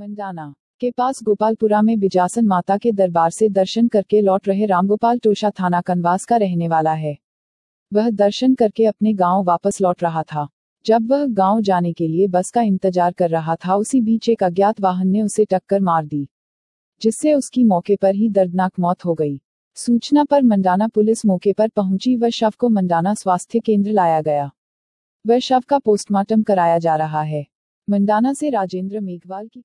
मंडाना के पास गोपालपुरा में बिजासन माता के दरबार से दर्शन करके लौट रहे रामगोपाल टोशा थाना कनवास का रहने वाला है वह दर्शन करके अपने गांव वापस लौट रहा था जब वह गांव जाने के लिए बस का इंतजार कर रहा था उसी बीच एक अज्ञात वाहन ने उसे टक्कर मार दी जिससे उसकी मौके पर ही दर्दनाक मौत हो गई सूचना पर मंडाना पुलिस मौके पर पहुंची व शव को मंडाना स्वास्थ्य केंद्र लाया गया वह शव का पोस्टमार्टम कराया जा रहा है मंडाना से राजेंद्र मेघवाल की